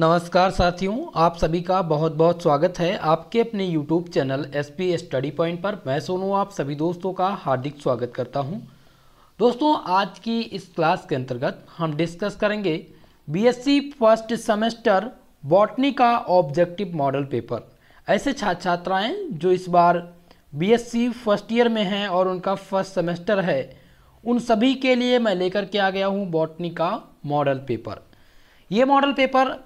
नमस्कार साथियों आप सभी का बहुत बहुत स्वागत है आपके अपने YouTube channel S P study point पर मैं सोनू आप सभी दोस्तों का हार्दिक स्वागत करता हूं दोस्तों आज की इस क्लास के अंतर्गत हम डिस्कस करेंगे बीएससी फर्स्ट सेमेस्टर बॉटनी का ऑब्जेक्टिव मॉडल पेपर ऐसे छात्र छात्राएँ जो इस बार बी फर्स्ट ईयर में हैं और उनका फर्स्ट सेमेस्टर है उन सभी के लिए मैं लेकर के आ गया हूँ बॉटनी का मॉडल पेपर ये मॉडल पेपर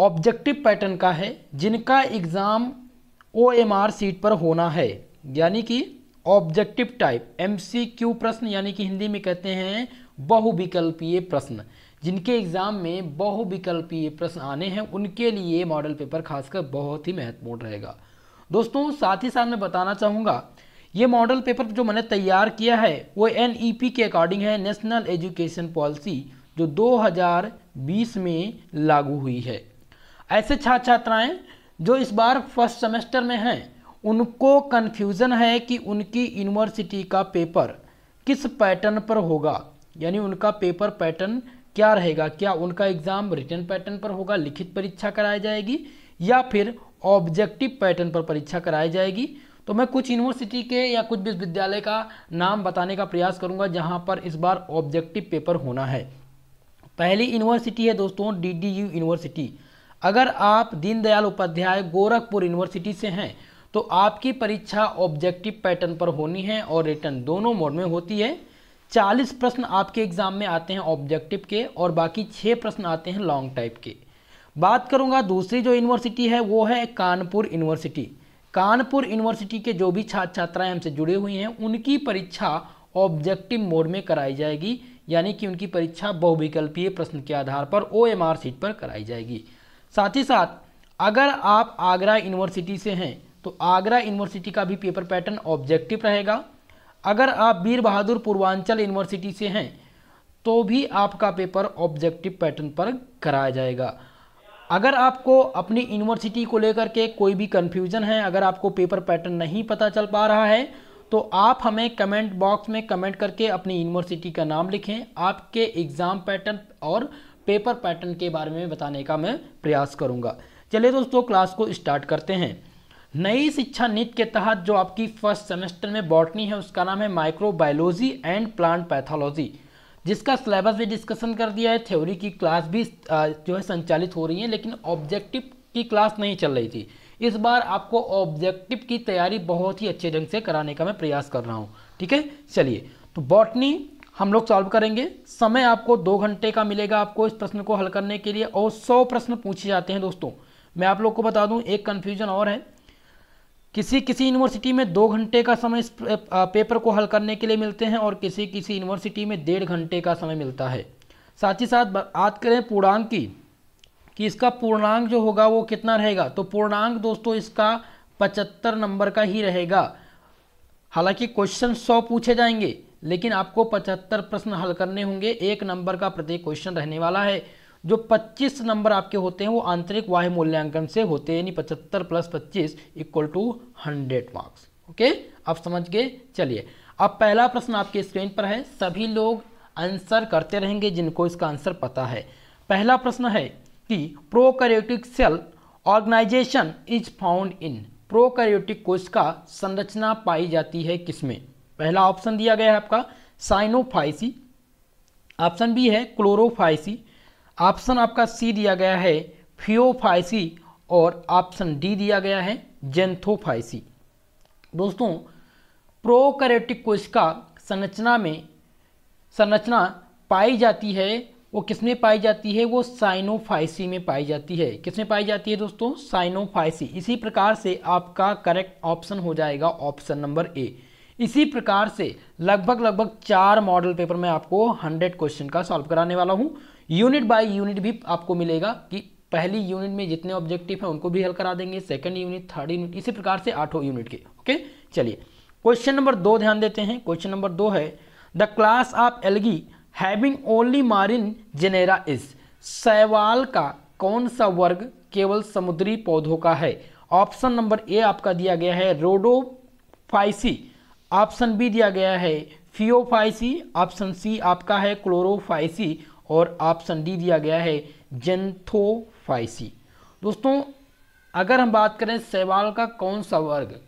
ऑब्जेक्टिव पैटर्न का है जिनका exam O M R sheet पर होना है यानी कि objective type M C Q प्रश्न यानी कि हिंदी में कहते हैं बहुविकल्पीय प्रश्न जिनके एग्ज़ाम में बहुविकल्पीय प्रश्न आने हैं उनके लिए मॉडल पेपर खासकर बहुत ही महत्वपूर्ण रहेगा दोस्तों साथ ही साथ मैं बताना चाहूँगा ये मॉडल पेपर जो मैंने तैयार किया है वो एन e के अकॉर्डिंग है नेशनल एजुकेशन पॉलिसी जो 2020 में लागू हुई है ऐसे छात्र छात्राएं जो इस बार फर्स्ट सेमेस्टर में हैं उनको कन्फ्यूज़न है कि उनकी यूनिवर्सिटी का पेपर किस पैटर्न पर होगा यानी उनका पेपर पैटर्न क्या रहेगा क्या उनका एग्ज़ाम रिटर्न पैटर्न पर होगा लिखित परीक्षा कराई जाएगी या फिर ऑब्जेक्टिव पैटर्न पर परीक्षा कराई जाएगी तो मैं कुछ यूनिवर्सिटी के या कुछ विश्वविद्यालय का नाम बताने का प्रयास करूंगा जहां पर इस बार ऑब्जेक्टिव पेपर होना है पहली यूनिवर्सिटी है दोस्तों डी डी यू यूनिवर्सिटी अगर आप दीनदयाल उपाध्याय गोरखपुर यूनिवर्सिटी से हैं तो आपकी परीक्षा ऑब्जेक्टिव पैटर्न पर होनी है और रिटर्न दोनों मोड में होती है चालीस प्रश्न आपके एग्जाम में आते हैं ऑब्जेक्टिव के और बाकी छः प्रश्न आते हैं लॉन्ग टाइप के बात करूंगा दूसरी जो यूनिवर्सिटी है वो है कानपुर यूनिवर्सिटी कानपुर यूनिवर्सिटी के जो भी छात्र छात्राएं हमसे जुड़े हुए हैं उनकी परीक्षा ऑब्जेक्टिव मोड में कराई जाएगी यानी कि उनकी परीक्षा बहुविकल्पीय प्रश्न के आधार पर ओ सीट पर कराई जाएगी साथ ही साथ अगर आप आगरा यूनिवर्सिटी से हैं तो आगरा यूनिवर्सिटी का भी पेपर पैटर्न ऑब्जेक्टिव रहेगा अगर आप वीर बहादुर पूर्वांचल यूनिवर्सिटी से हैं तो भी आपका पेपर ऑब्जेक्टिव पैटर्न पर कराया जाएगा अगर आपको अपनी यूनिवर्सिटी को लेकर के कोई भी कन्फ्यूजन है अगर आपको पेपर पैटर्न नहीं पता चल पा रहा है तो आप हमें कमेंट बॉक्स में कमेंट करके अपनी यूनिवर्सिटी का नाम लिखें आपके एग्ज़ाम पैटर्न और पेपर पैटर्न के बारे में बताने का मैं प्रयास करूँगा चलिए दोस्तों क्लास को स्टार्ट करते हैं नई शिक्षा नीति के तहत जो आपकी फर्स्ट सेमेस्टर में बॉटनी है उसका नाम है माइक्रोबायोलॉजी एंड प्लांट पैथोलॉजी जिसका सिलेबस भी डिस्कशन कर दिया है थ्योरी की क्लास भी जो है संचालित हो रही है लेकिन ऑब्जेक्टिव की क्लास नहीं चल रही थी इस बार आपको ऑब्जेक्टिव की तैयारी बहुत ही अच्छे ढंग से कराने का मैं प्रयास कर रहा हूँ ठीक है चलिए तो बॉटनी हम लोग सॉल्व करेंगे समय आपको दो घंटे का मिलेगा आपको इस प्रश्न को हल करने के लिए और सौ प्रश्न पूछे जाते हैं दोस्तों मैं आप लोग को बता दूं एक कन्फ्यूजन और है किसी किसी यूनिवर्सिटी में दो घंटे का समय इस पेपर को हल करने के लिए मिलते हैं और किसी किसी यूनिवर्सिटी में डेढ़ घंटे का समय मिलता है साथ ही साथ बात करें पूर्णांक की कि इसका पूर्णांक जो होगा वो कितना रहेगा तो पूर्णांक दोस्तों इसका पचहत्तर नंबर का ही रहेगा हालांकि क्वेश्चन सौ पूछे जाएंगे लेकिन आपको पचहत्तर प्रश्न हल करने होंगे एक नंबर का प्रत्येक क्वेश्चन रहने वाला है जो 25 नंबर आपके होते हैं वो आंतरिक वाह्य मूल्यांकन से होते हैं यानी 75 plus 25 equal to 100 marks okay आप समझ के चलिए अब पहला प्रश्न आपके स्क्रीन पर है सभी लोग आंसर करते रहेंगे जिनको इसका आंसर पता है पहला प्रश्न है कि prokaryotic cell organisation is found in prokaryotic कोशिका संरचना पाई जाती है किसमें पहला ऑप्शन दिया गया है आपका साइनोफाइसी ऑप्शन बी है क्लोरोफाइसी ऑप्शन आपका सी दिया गया है फियोफाइसी और ऑप्शन डी दिया गया है जेंथोफाइसी दोस्तों प्रोकैरियोटिक कोशिका संरचना में संरचना पाई जाती है वो किसमें पाई जाती है वो साइनोफाइसी में पाई जाती है किसमें पाई जाती है दोस्तों साइनोफाइसी इसी प्रकार से आपका करेक्ट ऑप्शन हो जाएगा ऑप्शन नंबर ए इसी प्रकार से लगभग लगभग चार मॉडल पेपर में आपको हंड्रेड क्वेश्चन का सॉल्व कराने वाला हूँ यूनिट बाय यूनिट भी आपको मिलेगा कि पहली यूनिट में जितने ऑब्जेक्टिव हैं उनको भी हल करा देंगे सेकंड यूनिट थर्ड यूनिट इसी प्रकार से आठों यूनिट के ओके चलिए क्वेश्चन नंबर दो ध्यान देते हैं क्वेश्चन नंबर दो है the class of algae having only marine genera is सवाल का कौन सा वर्ग केवल समुद्री पौधों का है ऑप्शन नंबर ए आपका दिया गया है रोडोफाइसी ऑप्शन बी दिया गया है फियोफाइसी ऑप्शन सी आपका है क्लोरोफाइसी और ऑप्शन डी दिया गया है जेंथोफाइसी दोस्तों अगर हम बात करें सेवाल का कौन सा वर्ग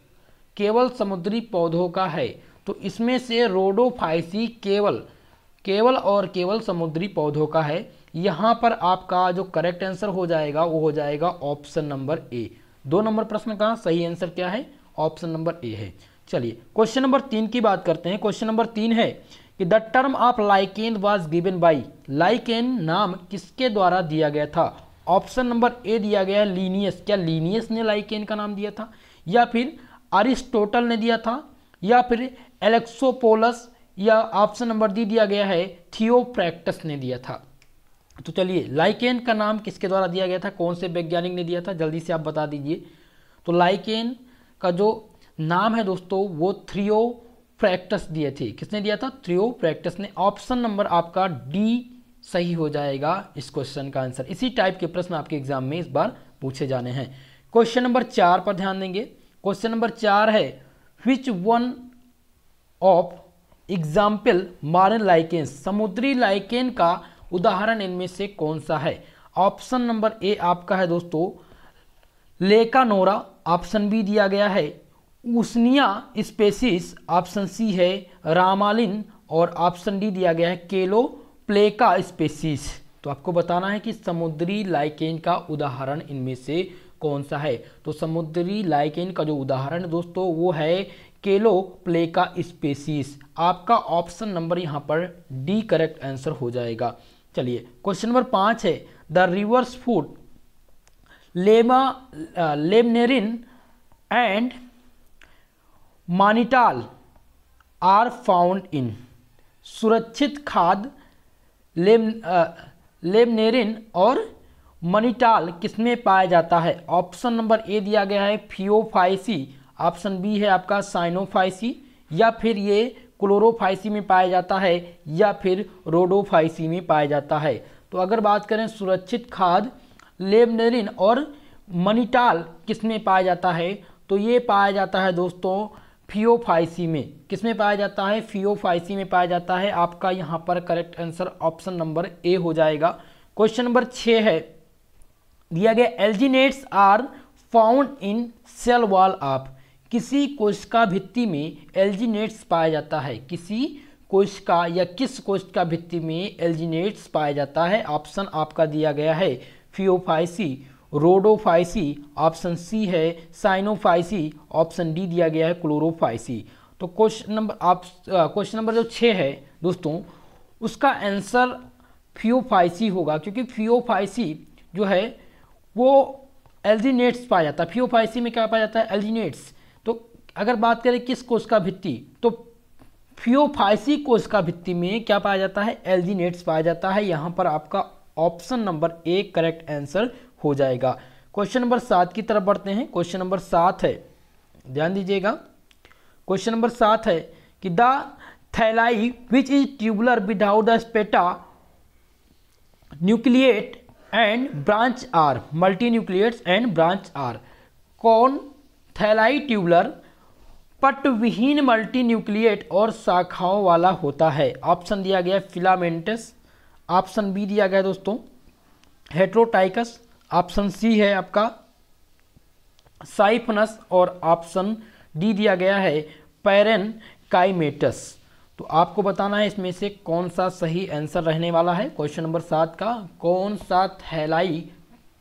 केवल समुद्री पौधों का है तो इसमें से रोडोफाइसी केवल केवल और केवल समुद्री पौधों का है यहाँ पर आपका जो करेक्ट आंसर हो जाएगा वो हो जाएगा ऑप्शन नंबर ए दो नंबर प्रश्न का सही आंसर क्या है ऑप्शन नंबर ए है चलिए क्वेश्चन नंबर तीन की बात करते हैं क्वेश्चन नंबर तीन है कि the term of lichen was given by lichen नाम किसके द्वारा दिया गया था ऑप्शन नंबर ए दिया गया है लीनियस क्या लीनियस ने लाइकेन का नाम दिया था या फिर अरिस्टोटल ने दिया था या फिर एलेक्सोपोलस या ऑप्शन नंबर डी दिया गया है थियोप्रैक्टस ने दिया था तो चलिए लाइकेन का नाम किसके द्वारा दिया गया था कौन से वैज्ञानिक ने दिया था जल्दी से आप बता दीजिए तो लाइकेन का जो नाम है दोस्तों वो थ्रियो प्रैक्टस दिए थे किसने दिया था थ्रियो प्रैक्टस ने ऑप्शन नंबर आपका डी सही हो जाएगा इस क्वेश्चन का आंसर इसी टाइप के प्रश्न आपके एग्जाम में इस बार पूछे जाने हैं क्वेश्चन नंबर चार पर ध्यान देंगे क्वेश्चन नंबर चार है which one of example marine lichen समुद्री लाइकेन का उदाहरण इनमें से कौन सा है ऑप्शन नंबर ए आपका है दोस्तों लेकानोरा ऑप्शन बी दिया गया है उसनिया स्पेसिस ऑप्शन सी है रामालिन और ऑप्शन डी दिया गया है केलो प्लेका स्पेसिस तो आपको बताना है कि समुद्री लाइकेन का उदाहरण इनमें से कौन सा है तो समुद्री लाइकेन का जो उदाहरण दोस्तों वो है केलो प्लेका स्पेसिस आपका ऑप्शन नंबर यहाँ पर डी करेक्ट आंसर हो जाएगा चलिए क्वेश्चन नंबर पाँच है द रिवर्स फूड लेमा laminarin and mannitol are found in सुरक्षित खाद लेम आ, लेमनेरिन और मनीटाल किसमें पाया जाता है ऑप्शन नंबर ए दिया गया है फियोफाइसी ऑप्शन बी है आपका साइनोफाइसी या फिर ये क्लोरोफाइसी में पाया जाता है या फिर रोडोफाइसी में पाया जाता है तो अगर बात करें सुरक्षित खाद लेमनेरिन और मनीटाल किसमें पाया जाता है तो ये पाया जाता है दोस्तों फियोफाइसी में किस में पाया जाता है फियोफाइसी में पाया जाता है आपका यहाँ पर correct answer option number A हो जाएगा क्वेश्चन नंबर छः है दिया गया alginates are found in cell wall of किसी कोशिका भित्ति में एल्जीनेट्स पाया जाता है किसी कोशिका या किस कोशिका भित्ति में एल्जीनेट्स पाया जाता है ऑप्शन आपका दिया गया है फियोफाइसी रोडोफाइसी ऑप्शन सी है साइनोफाइसी ऑप्शन डी दिया गया है क्लोरोफाइसी तो क्वेश्चन नंबर आप क्वेश्चन नंबर जो छः है दोस्तों उसका आंसर फियोफाइसी होगा क्योंकि फियोफाइसी जो है वो एल्जीनेट्स पाया जाता है फियोफाइसी में क्या पाया जाता है एल्जीनेट्स तो अगर बात करें किस कोष का भित्ति तो फियोफाइसी कोष का भित्ति में क्या पाया जाता है एल्जीनेट्स पाया जाता है यहाँ पर आपका option number A correct answer हो जाएगा क्वेश्चन नंबर सात की तरफ बढ़ते हैं क्वेश्चन नंबर सात है ध्यान दीजिएगा क्वेश्चन नंबर सात है कि the thalli which is tubular without the septa nucleate and branch are multi nucleates and branch are कौन थैलाई ट्यूबुलर पटविहीन मल्टी न्यूक्लिएट और शाखाओं वाला होता है ऑप्शन दिया गया फिलामेंटस ऑप्शन बी दिया गया दोस्तों हेट्रोटाइकस ऑप्शन सी है आपका साइफनस और ऑप्शन डी दिया गया है पैरन काइमेटस तो आपको बताना है इसमें से कौन सा सही आंसर रहने वाला है क्वेश्चन नंबर सात का कौन सा थैलाई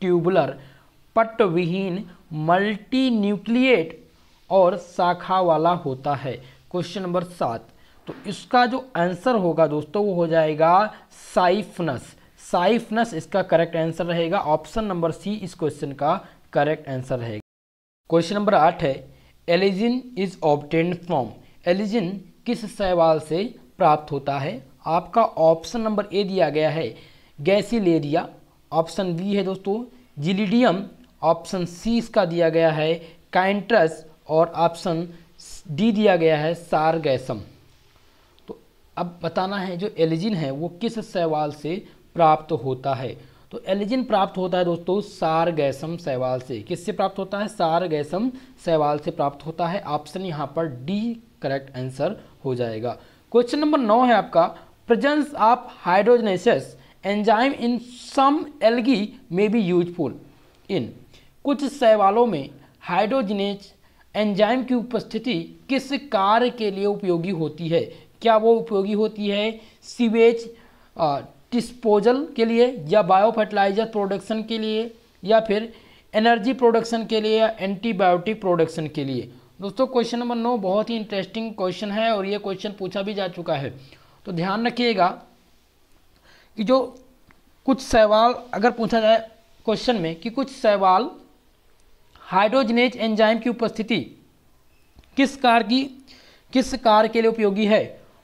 ट्यूबुलर पट्टविहीन मल्टी न्यूक्लिएट और शाखा वाला होता है क्वेश्चन नंबर सात तो इसका जो आंसर होगा दोस्तों वो हो जाएगा साइफनस साइफनस इसका करेक्ट आंसर रहेगा ऑप्शन नंबर सी इस क्वेश्चन का करेक्ट आंसर रहेगा क्वेश्चन नंबर आठ है algin is obtained from algin किस सवाल से प्राप्त होता है आपका ऑप्शन नंबर ए दिया गया है गैसिलेरिया ऑप्शन बी है दोस्तों जिलीडियम ऑप्शन सी इसका दिया गया है काइंट्रस और ऑप्शन डी दिया गया है सारगैसम तो अब बताना है जो एलिजिन है वो किस सवाल से प्राप्त होता है तो एलिजिन प्राप्त होता है दोस्तों सार गैसम सहवाल से किससे प्राप्त होता है सार गैसम सहवाल से प्राप्त होता है ऑप्शन यहाँ पर डी करेक्ट आंसर हो जाएगा क्वेश्चन नंबर नौ है आपका presence of hydrogenase enzyme in some algae में बी यूजफुल इन कुछ सहवालों में हाइड्रोजनेज एंजाइम की उपस्थिति किस कार्य के लिए उपयोगी होती है क्या वो उपयोगी होती है सीवेज डिस्पोजल के लिए या बायो फर्टिलाइजर प्रोडक्शन के लिए या फिर एनर्जी प्रोडक्शन के लिए या एंटीबायोटिक प्रोडक्शन के लिए दोस्तों क्वेश्चन नंबर नौ बहुत ही इंटरेस्टिंग क्वेश्चन है और ये क्वेश्चन पूछा भी जा चुका है तो ध्यान रखिएगा कि जो कुछ सवाल अगर पूछा जाए क्वेश्चन में कि कुछ सवाल हाइड्रोजनेज एंजाइम की उपस्थिति किस कार की किस कार के लिए उपयोगी है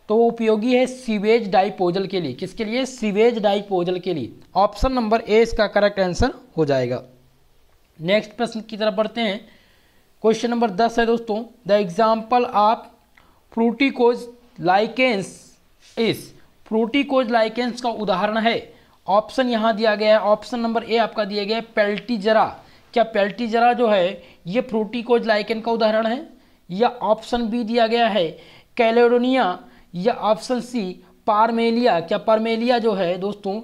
तो वो उपयोगी है सीवेज डाइपोजल के लिए किसके लिए सीवेज डाइपोजल के लिए ऑप्शन नंबर ए इसका करेक्ट आंसर हो जाएगा नेक्स्ट प्रश्न की तरफ बढ़ते हैं क्वेश्चन नंबर दस है दोस्तों the example of fruticose lichens इस फ्रूटिकोज लाइकेंस का उदाहरण है ऑप्शन यहाँ दिया गया है ऑप्शन नंबर ए आपका दिया गया है पेल्टीजरा क्या पेल्टीजरा जो है ये फ्रूटिकोज लाइकेन का उदाहरण है या ऑप्शन बी दिया गया है कैलेडोनिया या ऑप्शन सी पारमेलिया क्या पारमेलिया जो है दोस्तों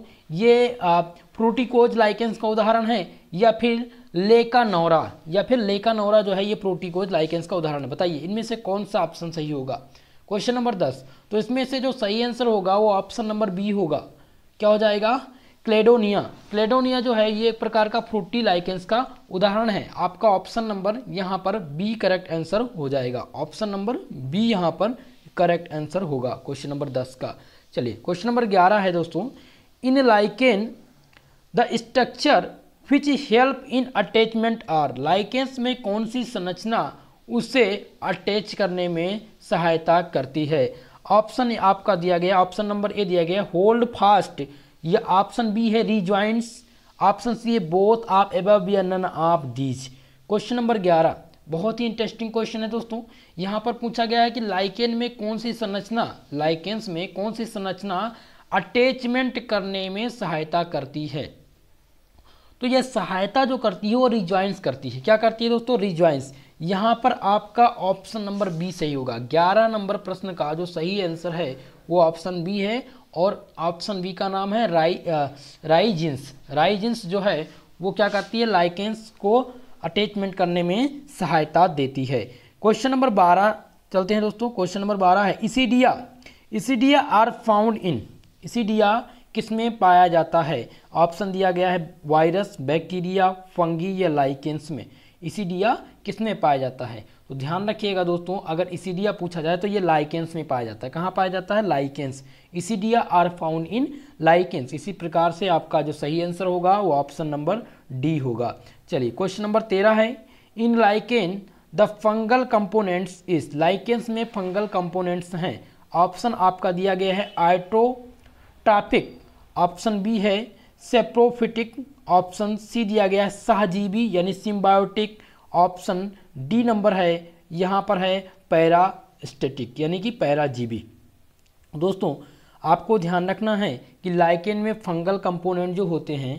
ये प्रोटिकोज लाइकेंस का उदाहरण है या फिर लेका नौरा या फिर लेका नौरा जो है ये प्रोटिकोज लाइकेंस का उदाहरण है बताइए इनमें से कौन सा ऑप्शन सही होगा क्वेश्चन नंबर दस तो इसमें से जो सही आंसर होगा वो ऑप्शन नंबर बी होगा क्या हो जाएगा क्लेडोनिया क्लेडोनिया जो है ये एक प्रकार का फ्रूटी लाइकेंस का उदाहरण है आपका ऑप्शन नंबर यहाँ पर बी करेक्ट आंसर हो जाएगा ऑप्शन नंबर बी यहाँ पर करेक्ट आंसर होगा क्वेश्चन नंबर दस का चलिए क्वेश्चन नंबर ग्यारह है दोस्तों in lichen the structure which help in attachment are lichens में कौन सी संरचना उसे अटैच करने में सहायता करती है ऑप्शन आपका दिया गया ऑप्शन नंबर ए दिया गया होल्ड फास्ट या ऑप्शन बी है रिज्वाइंस ऑप्शन सी है बोथ आप एब या नन आप दीज क्वेश्चन नंबर ग्यारह बहुत ही इंटरेस्टिंग क्वेश्चन है दोस्तों यहाँ पर पूछा गया है कि लाइकेन में कौन सी संरचना लाइकेंस में कौन सी संरचना अटैचमेंट करने में सहायता करती है तो यह सहायता जो करती है वो रिज्वाइंस करती है क्या करती है दोस्तों रिज्वाइंस यहाँ पर आपका ऑप्शन नंबर बी सही होगा ग्यारह नंबर प्रश्न का जो सही आंसर है वो ऑप्शन बी है और ऑप्शन बी का नाम है राइ राइजिंस राइजिंस जो है वो क्या करती है लाइकेंस को अटैचमेंट करने में सहायता देती है क्वेश्चन नंबर बारह चलते हैं दोस्तों क्वेश्चन नंबर बारह है इसीडिया इसीडिया आर फाउंड इन इसीडिया किस में पाया जाता है ऑप्शन दिया गया है वायरस बैक्टीरिया फंगी या लाइकेंस में इसीडिया किस में पाया जाता है तो ध्यान रखिएगा दोस्तों अगर इसीडिया पूछा जाए तो ये लाइकेंस में पाया जाता है कहाँ पाया जाता है lichens isidia are found in lichens इसी प्रकार से आपका जो सही आंसर होगा वो ऑप्शन नंबर डी होगा चलिए क्वेश्चन नंबर तेरह है in lichen the fungal components इस लाइकेंस में फंगल कंपोनेंट्स हैं ऑप्शन आपका दिया गया है आइट्रोट्राफिक ऑप्शन बी है सेप्रोफिटिक ऑप्शन सी दिया गया है सहजीवी यानी सिम्बायोटिक ऑप्शन डी नंबर है यहाँ पर है पैरास्टेटिक यानी कि पैराजीवी दोस्तों आपको ध्यान रखना है कि लाइकेन में फंगल कंपोनेंट जो होते हैं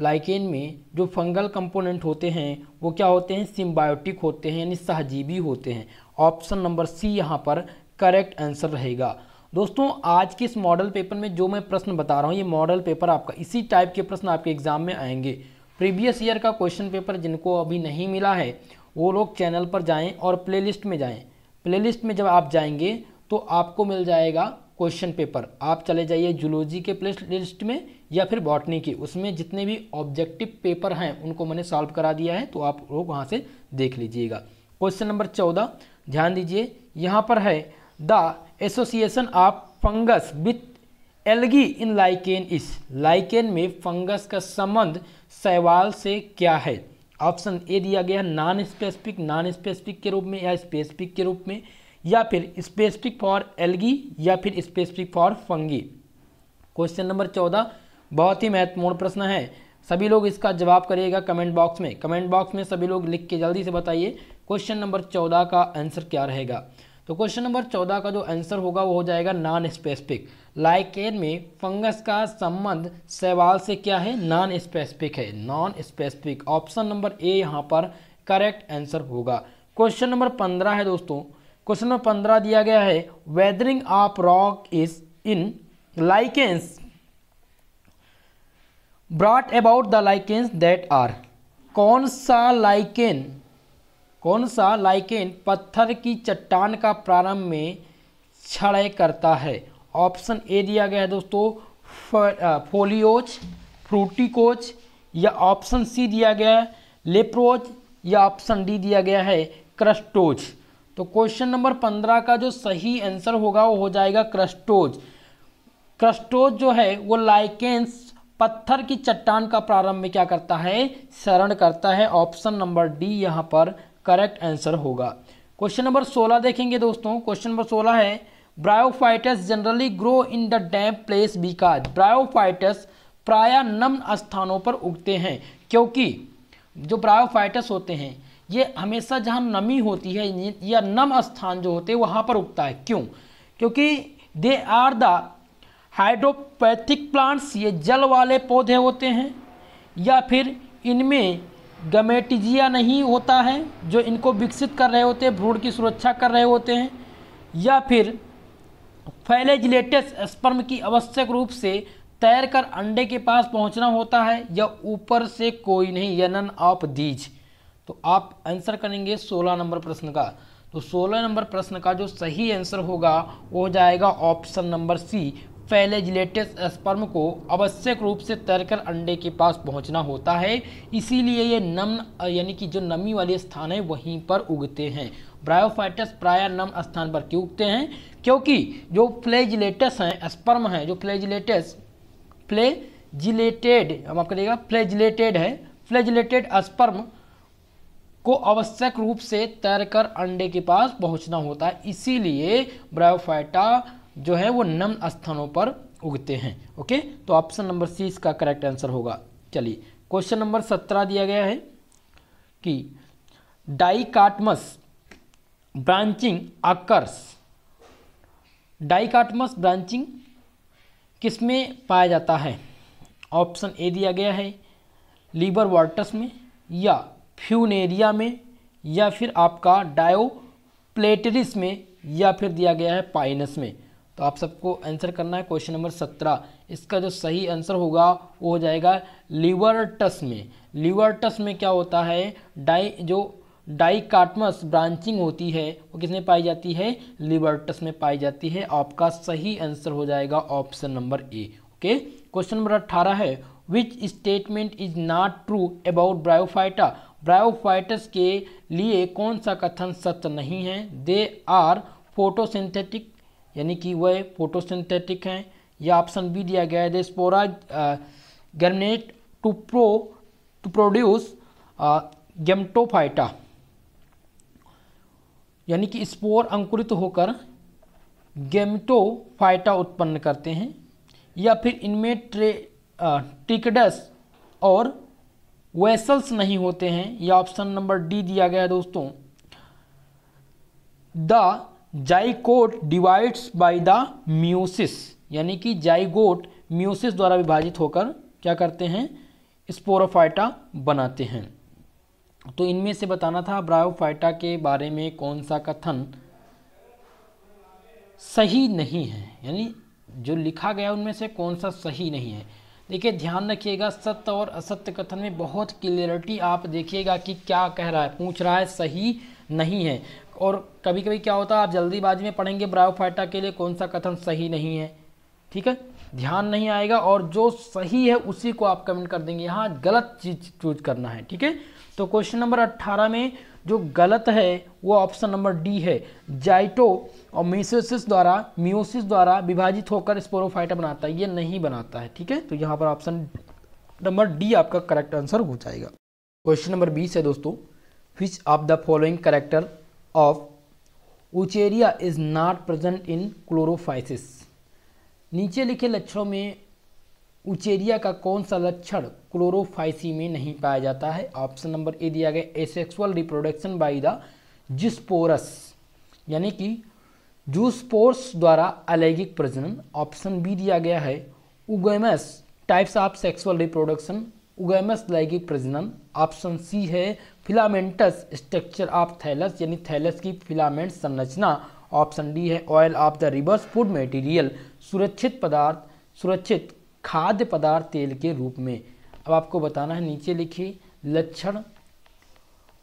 लाइकेन में जो फंगल कंपोनेंट होते हैं वो क्या होते हैं सिम्बायोटिक होते हैं यानी सहजीवी होते हैं ऑप्शन नंबर सी यहाँ पर करेक्ट आंसर रहेगा दोस्तों आज के इस मॉडल पेपर में जो मैं प्रश्न बता रहा हूँ ये मॉडल पेपर आपका इसी टाइप के प्रश्न आपके एग्जाम में आएंगे प्रीवियस ईयर का क्वेश्चन पेपर जिनको अभी नहीं मिला है वो लोग चैनल पर जाएं और प्लेलिस्ट में जाएं प्लेलिस्ट में जब आप जाएंगे तो आपको मिल जाएगा क्वेश्चन पेपर आप चले जाइए जूलॉजी के प्ले लिस्ट में या फिर बॉटनी की उसमें जितने भी ऑब्जेक्टिव पेपर हैं उनको मैंने सॉल्व करा दिया है तो आप लोग वहाँ से देख लीजिएगा क्वेश्चन नंबर चौदह ध्यान दीजिए यहाँ पर है the association of fungus with algae in lichen इस लाइकेन में फंगस का संबंध सवाल से क्या है ऑप्शन ए दिया गया नॉन स्पेसिफिक नॉन स्पेसिफिक के रूप में या स्पेसिफिक के रूप में या फिर स्पेसिफिक फॉर एलगी या फिर specific for fungi question number चौदह बहुत ही महत्वपूर्ण प्रश्न है सभी लोग इसका जवाब करिएगा कमेंट बॉक्स में कमेंट बॉक्स में सभी लोग लिख के जल्दी से बताइए क्वेश्चन नंबर चौदह का आंसर क्या रहेगा तो क्वेश्चन नंबर चौदह का जो आंसर होगा वो हो जाएगा नॉन स्पेसिफिक लाइकेन में फंगस का संबंध सवाल से क्या है नॉन स्पेसिफिक है non specific option number A यहाँ पर करेक्ट आंसर होगा क्वेश्चन नंबर पंद्रह है दोस्तों क्वेश्चन नंबर पंद्रह दिया गया है weathering of rock is in lichens brought about the lichens that are कौन सा लाइकेन कौन सा लाइकेन पत्थर की चट्टान का प्रारंभ में क्षय करता है ऑप्शन ए दिया गया है दोस्तों फोलियोज फ्रूटिकोज या ऑप्शन सी दिया गया है लेप्रोज या ऑप्शन डी दिया गया है क्रस्टोज तो क्वेश्चन नंबर पंद्रह का जो सही आंसर होगा वो हो जाएगा क्रस्टोज क्रस्टोज जो है वो लाइकेंस पत्थर की चट्टान का प्रारंभ में क्या करता है शरण करता है ऑप्शन नंबर डी यहाँ पर करेक्ट आंसर होगा क्वेश्चन नंबर सोलह देखेंगे दोस्तों क्वेश्चन नंबर सोलह है bryophytes generally grow in the damp place because bryophytes प्राय नम्न स्थानों पर उगते हैं क्योंकि जो ब्रायोफाइटस होते हैं ये हमेशा जहाँ नमी होती है या नम स्थान जो होते हैं वहाँ पर उगता है क्यों क्योंकि they are the hydrophytic plants ये जल वाले पौधे होते हैं या फिर इनमें गमेटिजिया नहीं होता है जो इनको विकसित कर रहे होते हैं भ्रूण की सुरक्षा कर रहे होते हैं या फिर फैलेजिलेटस स्पर्म की आवश्यक रूप से तैर कर अंडे के पास पहुंचना होता है या ऊपर से कोई नहीं यन ऑफ दीज तो आप आंसर करेंगे सोलह नंबर प्रश्न का तो सोलह नंबर प्रश्न का जो सही आंसर होगा वो हो जाएगा option number C flagellated sperm को आवश्यक रूप से तैरकर अंडे के पास पहुंचना होता है इसीलिए ये नम यानी कि जो नमी वाले स्थान है वहीं पर उगते हैं ब्रायोफाइटस प्राय नम स्थान पर क्यों उगते हैं क्योंकि जो फ्लेजिलेटस हैं स्पर्म हैं जो फ्लेजिलेटस फ्लेजिलेटेड हम आपको देखा फ्लेजिलेटेड है फ्लेजिलेटेड स्पर्म को आवश्यक रूप से तैरकर अंडे के पास पहुंचना होता है इसीलिए ब्रायोफाइटा जो है वो नम स्थानों पर उगते हैं ओके तो ऑप्शन नंबर सी इसका करेक्ट आंसर होगा चलिए क्वेश्चन नंबर सत्रह दिया गया है कि डाइकाटमस ब्रांचिंग आकर्ष डाइकाटमस ब्रांचिंग किस में पाया जाता है ऑप्शन ए दिया गया है लीबर वाटर्स में या फ्यूनेरिया में या फिर आपका डायो प्लेटरिस में या फिर दिया गया है पाइनस में तो आप सबको आंसर करना है क्वेश्चन नंबर सत्रह इसका जो सही आंसर होगा वो हो जाएगा लिवरटस में लिवरटस में क्या होता है डाई जो डाइकाटमस ब्रांचिंग होती है वो किसमें पाई जाती है लिवरटस में पाई जाती है आपका सही आंसर हो जाएगा option number A okay question number अट्ठारह है which statement is not true about bryophyta bryophytes के लिए कौन सा कथन सत्य नहीं है दे आर फोटोसिंथेटिक यानी कि वह फोटोसिंथेटिक हैं या ऑप्शन बी दिया गया है the spores germinate to pro to produce gametophyte यानी कि स्पोर अंकुरित होकर गेमटोफाइटा उत्पन्न करते हैं या फिर इनमें ट्रे टिकडस uh, और वेसल्स नहीं होते हैं या ऑप्शन नंबर डी दिया गया है दोस्तों the zygote divides by the meiosis यानी कि जाइगोट म्यूसिस द्वारा विभाजित होकर क्या करते हैं स्पोरोफाइटा बनाते हैं तो इनमें से बताना था ब्रायोफाइटा के बारे में कौन सा कथन सही नहीं है यानी जो लिखा गया उनमें से कौन सा सही नहीं है देखिए ध्यान रखिएगा सत्य और असत्य कथन में बहुत क्लियरिटी आप देखिएगा कि क्या कह रहा है पूछ रहा है सही नहीं है और कभी कभी क्या होता है आप जल्दीबाजी में पढ़ेंगे ब्रायोफाइटा के लिए कौन सा कथन सही नहीं है ठीक है ध्यान नहीं आएगा और जो सही है उसी को आप कमेंट कर देंगे यहाँ गलत चीज चूज करना है ठीक है तो क्वेश्चन नंबर 18 में जो गलत है वो ऑप्शन नंबर डी है जाइटो और मिसोसिस द्वारा मियोसिस द्वारा विभाजित होकर स्पोरोफाइटा बनाता है ये नहीं बनाता है ठीक है तो यहाँ पर ऑप्शन नंबर डी आपका करेक्ट आंसर हो जाएगा क्वेश्चन नंबर बीस है दोस्तों which of the following character of Vaucheria is not present in chlorophyceae नीचे लिखे लक्षणों में उचेरिया का कौन सा लक्षण क्लोरोफाइसी में नहीं पाया जाता है ऑप्शन नंबर ए दिया गया asexual reproduction by the zoospores यानी कि जूसपोर्स द्वारा अलैगिक प्रजनन ऑप्शन बी दिया गया है oogamous type of sexual reproduction oogamous लैगिक प्रजनन ऑप्शन सी है फिलामेंटस स्ट्रक्चर ऑफ थैलस यानी थैलस की फिलामेंट संरचना ऑप्शन डी है oil of the reserve food material सुरक्षित पदार्थ सुरक्षित खाद्य पदार्थ तेल के रूप में अब आपको बताना है नीचे लिखिए लक्षण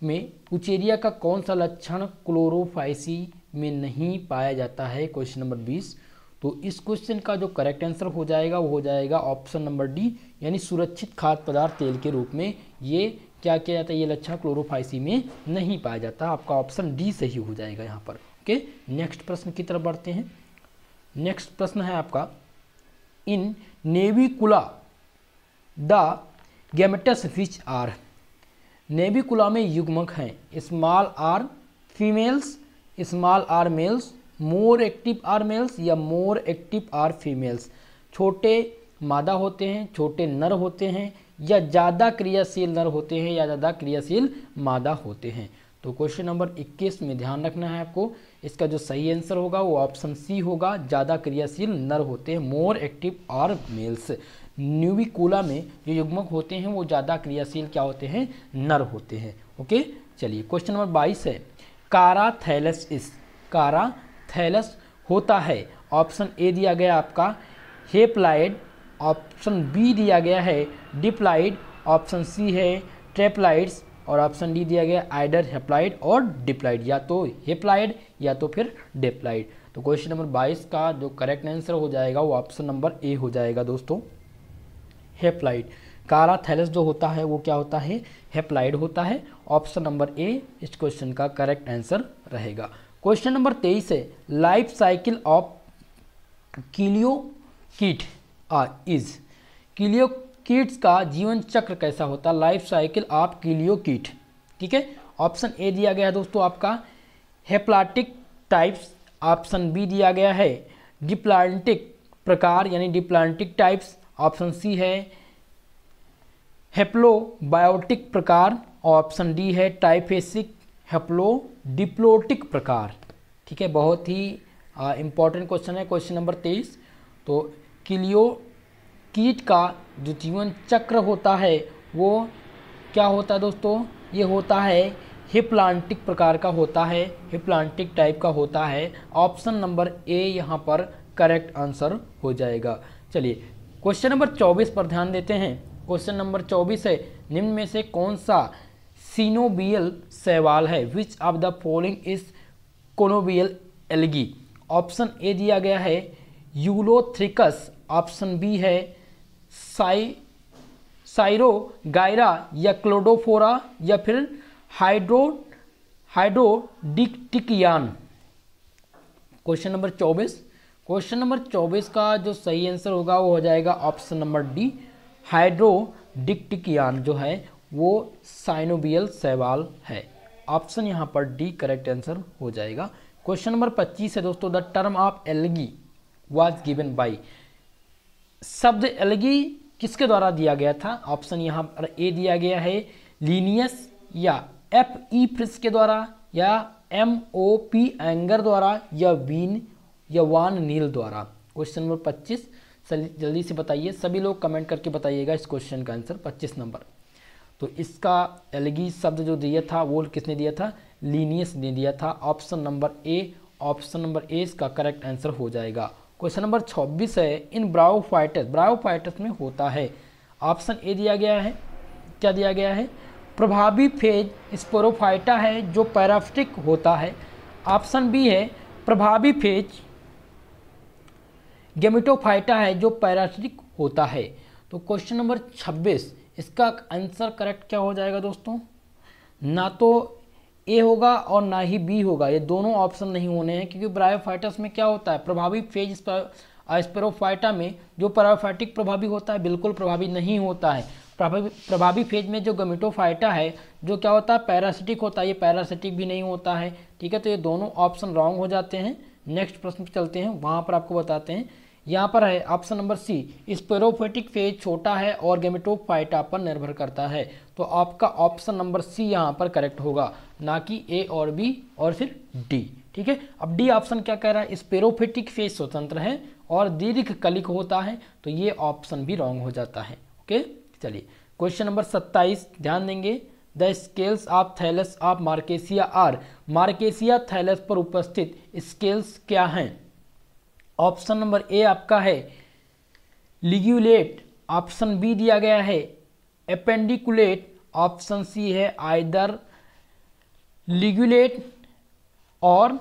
में उचेरिया का कौन सा लक्षण क्लोरोफाइसी में नहीं पाया जाता है क्वेश्चन नंबर बीस तो इस क्वेश्चन का जो करेक्ट आंसर हो जाएगा वो हो जाएगा ऑप्शन नंबर डी यानी सुरक्षित खाद्य पदार्थ तेल के रूप में ये क्या किया जाता है ये लक्षण क्लोरोफाइसी में नहीं पाया जाता आपका ऑप्शन डी सही हो जाएगा यहाँ पर ओके नेक्स्ट प्रश्न की तरफ बढ़ते हैं नेक्स्ट प्रश्न है आपका इन नेविकुला द गैमेटस विच आर नेविकुला में युग्मक हैं small are females small are males more active are males या मोर एक्टिव आर फीमेल्स छोटे मादा होते हैं छोटे नर होते हैं या ज़्यादा क्रियाशील नर होते हैं या ज़्यादा क्रियाशील मादा होते हैं तो क्वेश्चन नंबर 21 में ध्यान रखना है आपको इसका जो सही आंसर होगा वो ऑप्शन सी होगा ज़्यादा क्रियाशील नर होते हैं more active are males Navicula में जो युग्मक होते हैं वो ज़्यादा क्रियाशील क्या होते हैं नर होते हैं ओके चलिए क्वेश्चन नंबर बाईस है कारा थैलस इस कारा थैलस होता है ऑप्शन ए दिया गया आपका हेप्लाइड ऑप्शन बी दिया गया है डिप्लाइड ऑप्शन सी है ट्रेप्लाइड्स और ऑप्शन डी दिया गया आइडर हेप्लाइड और डिप्लाइड या तो हेप्लाइड या तो फिर डिप्लाइड तो क्वेश्चन नंबर 22 का जो करेक्ट आंसर हो जाएगा वो ऑप्शन नंबर ए हो जाएगा दोस्तों हेप्लाइड कारा थैलस जो होता है वो क्या होता है हेप्लाइड होता है ऑप्शन नंबर ए इस क्वेश्चन का करेक्ट आंसर रहेगा क्वेश्चन नंबर तेईस है लाइफ साइकिल ऑफ कीलियो कीट आर इज किलियो कीट्स का जीवन चक्र कैसा होता है लाइफ साइकिल ऑफ किलियो कीट ठीक है ऑप्शन ए दिया गया है दोस्तों आपका हेप्लाटिक टाइप्स ऑप्शन बी दिया गया है डिप्लांटिक प्रकार यानी डिप्लांटिक टाइप्स ऑप्शन सी है हेप्लोबायोटिक प्रकार ऑप्शन डी है टाइफेसिक हेप्लो डिप्लोटिक प्रकार ठीक है बहुत ही इंपॉर्टेंट क्वेश्चन है क्वेश्चन नंबर तेईस तो किलियो कीट का जो जीवन चक्र होता है वो क्या होता है दोस्तों ये होता है हिप्लांटिक प्रकार का होता है हिप्लांटिक टाइप का होता है ऑप्शन नंबर ए यहाँ पर करेक्ट आंसर हो जाएगा चलिए क्वेश्चन नंबर चौबीस पर ध्यान देते हैं क्वेश्चन नंबर चौबीस है निम्न में से कौन सा सीनोबियल सवाल है which of the following is coenobial algae option A दिया गया है यूलोथ्रिकस ऑप्शन बी है साई साइरो गायरा या क्लोडोफोरा या फिर हाइड्रो हाइड्रोडिक्टिकियान क्वेश्चन नंबर चौबीस क्वेश्चन नंबर चौबीस का जो सही आंसर होगा वो हो जाएगा ऑप्शन नंबर डी हाइड्रोडिक्टिकियान जो है वो साइनोबियल सवाल है ऑप्शन यहां पर डी करेक्ट आंसर हो जाएगा क्वेश्चन नंबर पच्चीस है दोस्तों the term of algae was given by शब्द एलगी किसके द्वारा दिया गया था ऑप्शन यहाँ पर ए दिया गया है लीनियस या एफ ई फ्रिज के द्वारा या एम ओ पी एंगर द्वारा या वीन या वान नील द्वारा क्वेश्चन नंबर 25 जल्दी से बताइए सभी लोग कमेंट करके बताइएगा इस क्वेश्चन का आंसर 25 नंबर तो इसका एलगी शब्द जो दिया था वो किसने दिया था लीनियस ने दिया था option number A option number A इसका करेक्ट आंसर हो जाएगा क्वेश्चन नंबर 26 है इन ब्राओफाइटस ब्राओफाइटस में होता है ऑप्शन ए दिया गया है क्या दिया गया है प्रभावी फेज स्पोरोफाइटा है जो पैराफ्टिक होता है ऑप्शन बी है प्रभावी फेज गेमिटोफाइटा है जो पैराफ्टिक होता है तो क्वेश्चन नंबर 26 इसका आंसर करेक्ट क्या हो जाएगा दोस्तों ना तो ए होगा और ना ही बी होगा ये दोनों ऑप्शन नहीं होने हैं क्योंकि ब्रायोफाइटस में क्या होता है प्रभावी फेज स्पेरोफाइटा में जो पैराफाइटिक प्रभावी होता है बिल्कुल प्रभावी नहीं होता है प्रभावी प्रभावी फेज में जो गमिटोफाइटा है जो क्या होता है पैरासिटिक होता है ये पैरासिटिक भी नहीं होता है ठीक है तो ये दोनों ऑप्शन रॉन्ग हो जाते हैं नेक्स्ट प्रश्न चलते हैं वहाँ पर आपको बताते हैं यहाँ पर है option number C sporophytic phase छोटा है और गेमेटोफाइटा पर निर्भर करता है तो आपका ऑप्शन नंबर सी यहाँ पर करेक्ट होगा ना कि ए और बी और फिर डी ठीक है अब डी ऑप्शन क्या कह रहा है स्पेरोफेटिक फेज स्वतंत्र है और दीर्घ कलिक होता है तो ये ऑप्शन भी रॉन्ग हो जाता है ओके चलिए क्वेश्चन नंबर सत्ताईस ध्यान देंगे the scales of thallus of मार्केशिया are मार्केशिया thallus पर उपस्थित स्केल्स क्या हैं ऑप्शन नंबर ए आपका है लिग्यूलेट ऑप्शन बी दिया गया है अपेंडिकुलेट ऑप्शन सी है आइदर लिग्यूलेट और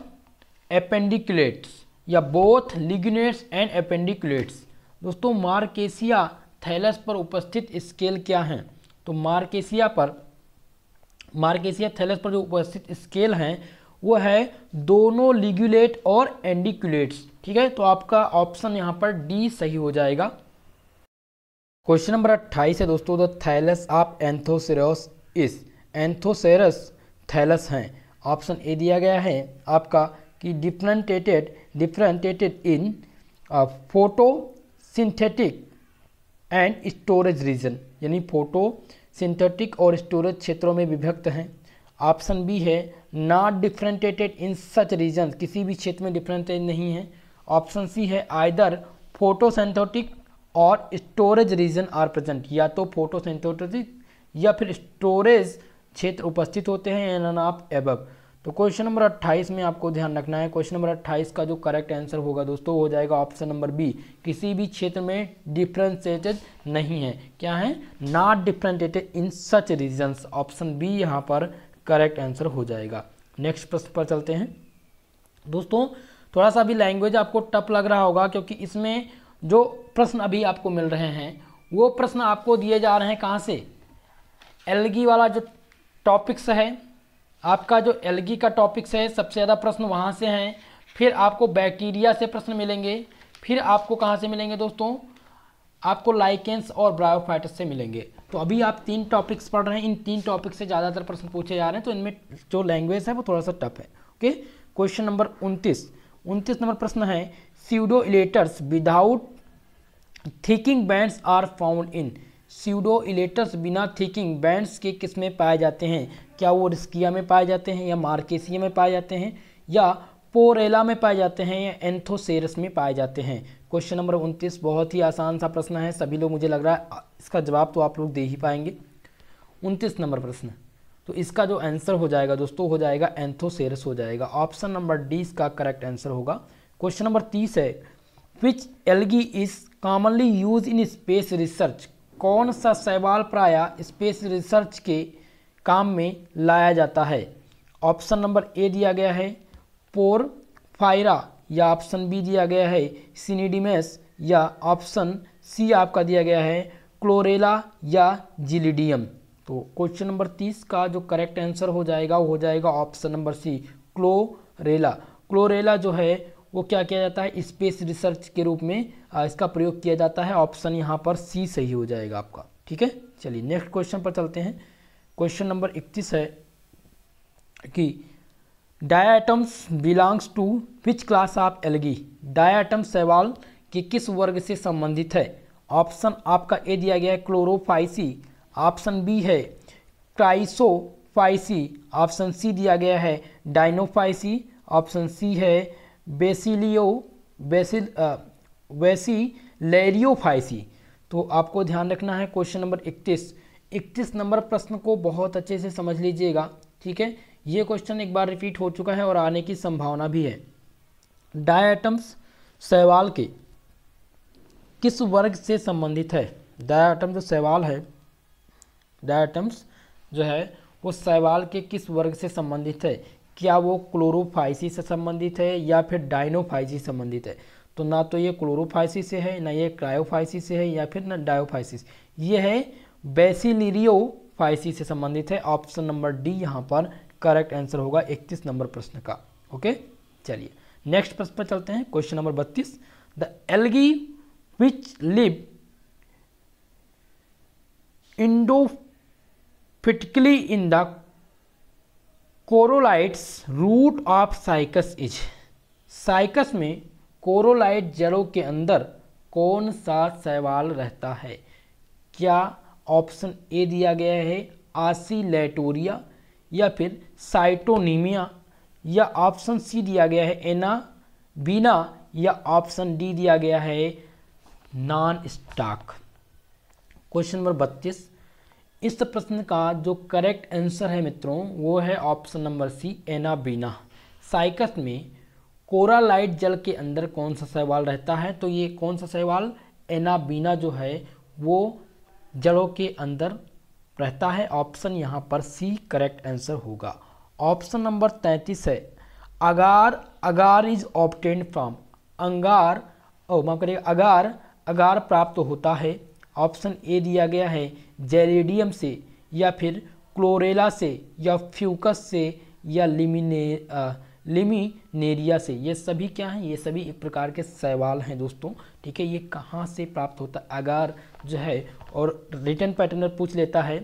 अपेंडिकुलेट्स या बोथ लिग्यूनेट्स एंड अपेंडिकुलेट्स दोस्तों मार्केशिया थैलस पर उपस्थित स्केल क्या हैं तो मार्केशिया पर मार्केशिया थैलस पर जो उपस्थित स्केल हैं वो है दोनों लिग्यूलेट और एंडिकुलेट्स ठीक है तो आपका ऑप्शन यहाँ पर डी सही हो जाएगा क्वेश्चन नंबर अट्ठाईस है दोस्तों द थैलस आप एंथोसेरस इस एंथोसेरस थैलस हैं ऑप्शन ए दिया गया है आपका कि differentiated differentiated in photosynthetic and storage region यानी फोटो सिंथेटिक और स्टोरेज क्षेत्रों में विभक्त हैं ऑप्शन बी है not differentiated in such region किसी भी क्षेत्र में डिफ्रेंटेड नहीं है ऑप्शन सी है आइदर फोटोसेंथोटिक और स्टोरेज रीजन आर प्रेजेंट या तो फोटोसेंथोटिक या फिर स्टोरेज क्षेत्र उपस्थित होते हैं एन एन ऑफ एबब तो क्वेश्चन नंबर 28 में आपको ध्यान रखना है क्वेश्चन नंबर 28 का जो करेक्ट आंसर होगा दोस्तों हो जाएगा ऑप्शन नंबर बी किसी भी क्षेत्र में डिफ्रेंसेटेड नहीं है क्या है not differentiated in such regions option B यहाँ पर करेक्ट आंसर हो जाएगा नेक्स्ट प्रश्न पर चलते हैं दोस्तों थोड़ा सा भी लैंग्वेज आपको टफ लग रहा होगा क्योंकि इसमें जो प्रश्न अभी आपको मिल रहे हैं वो प्रश्न आपको दिए जा रहे हैं कहाँ से एलगी वाला जो टॉपिक्स है आपका जो एलगी का टॉपिक्स है सबसे ज़्यादा प्रश्न वहाँ से हैं फिर आपको बैक्टीरिया से प्रश्न मिलेंगे फिर आपको कहाँ से मिलेंगे दोस्तों आपको लाइकेंस और ब्रायोफाइटस से मिलेंगे तो अभी आप तीन टॉपिक्स पढ़ रहे हैं इन तीन टॉपिक से ज़्यादातर प्रश्न पूछे जा रहे हैं तो इनमें जो लैंग्वेज है वो थोड़ा सा टफ है ओके क्वेश्चन नंबर उनतीस उनतीस नंबर प्रश्न है pseudo elaters without thickening bands are found in pseudo elaters बिना थिकिंग बैंड्स के किस में पाए जाते हैं क्या वो रिस्किया में पाए जाते हैं या मार्केसिया में पाए जाते हैं या पोरेला में पाए जाते हैं या एंथोसेरस में पाए जाते हैं क्वेश्चन नंबर उनतीस बहुत ही आसान सा प्रश्न है सभी लोग मुझे लग रहा है इसका जवाब तो आप लोग दे ही पाएंगे उनतीस नंबर प्रश्न तो इसका जो आंसर हो जाएगा दोस्तों हो जाएगा एंथोसेरस हो जाएगा ऑप्शन नंबर डी इसका करेक्ट आंसर होगा क्वेश्चन नंबर तीस है which algae is commonly use in space research कौन सा सवाल प्राय स्पेस रिसर्च के काम में लाया जाता है ऑप्शन नंबर ए दिया गया है पोरफायरा या ऑप्शन बी दिया गया है सिनिडिमेस या ऑप्शन सी आपका दिया गया है क्लोरेला या जिलिडियम तो क्वेश्चन नंबर तीस का जो करेक्ट आंसर हो जाएगा वो हो जाएगा option number C Chlorella Chlorella जो है वो क्या किया जाता है स्पेस रिसर्च के रूप में इसका प्रयोग किया जाता है ऑप्शन यहाँ पर सी सही हो जाएगा आपका ठीक है चलिए नेक्स्ट क्वेश्चन पर चलते हैं क्वेश्चन नंबर इकतीस है कि diatoms belongs to which class of algae diatom सवाल के किस वर्ग से संबंधित है ऑप्शन आपका ए दिया गया है क्लोरोफाइसी ऑप्शन बी है क्राइसोफाइसी ऑप्शन सी दिया गया है डाइनोफाइसी ऑप्शन सी है बेसिलियो बेसिल वैसी लेरियोफाइसी तो आपको ध्यान रखना है क्वेश्चन नंबर इकतीस इकतीस नंबर प्रश्न को बहुत अच्छे से समझ लीजिएगा ठीक है ये क्वेश्चन एक बार रिपीट हो चुका है और आने की संभावना भी है डायटम्स सवाल के किस वर्ग से संबंधित है डायटम जो सवाल है डायटम्स जो है वो सवाल के किस वर्ग से संबंधित है क्या वो क्लोरोफाइसी से संबंधित है या फिर डायनोफाइसी संबंधित है तो ना तो ये क्लोरोफाइसी से है ना ये क्रायोफाइसी से है या फिर ना डायोफाइसिस ये है बेसिलिरियोफाइसी से संबंधित है ऑप्शन नंबर डी यहाँ पर करेक्ट आंसर होगा इकतीस नंबर प्रश्न का ओके चलिए नेक्स्ट प्रश्न पर चलते हैं क्वेश्चन नंबर बत्तीस the algae which live endophytically in the coralloid root of Cycas is Cycas में कोरोलाइट जड़ों के अंदर कौन सा सवाल रहता है क्या ऑप्शन ए दिया गया है आसी लेटोरिया या फिर साइटोनीमिया या ऑप्शन सी दिया गया है एना बीना या ऑप्शन डी दिया गया है नॉन स्टॉक क्वेश्चन नंबर बत्तीस इस प्रश्न का जो करेक्ट आंसर है मित्रों वो है option number C Anabaena Cycas में कोरालाइट जल के अंदर कौन सा सवाल रहता है तो ये कौन सा एना एनाबीना जो है वो जड़ों के अंदर रहता है ऑप्शन यहाँ पर सी करेक्ट आंसर होगा ऑप्शन नंबर तैंतीस है agar agar is obtained from अंगार ओ माफ करिए अगार अगार प्राप्त होता है ऑप्शन ए दिया गया है जेरेडियम से या फिर क्लोरेला से या फ्यूकस से या लिमिने लिमिनेरिया से ये सभी क्या हैं ये सभी एक प्रकार के सवाल हैं दोस्तों ठीक है ये कहाँ से प्राप्त होता है अगर जो है और रिटर्न पैटर्नर पूछ लेता है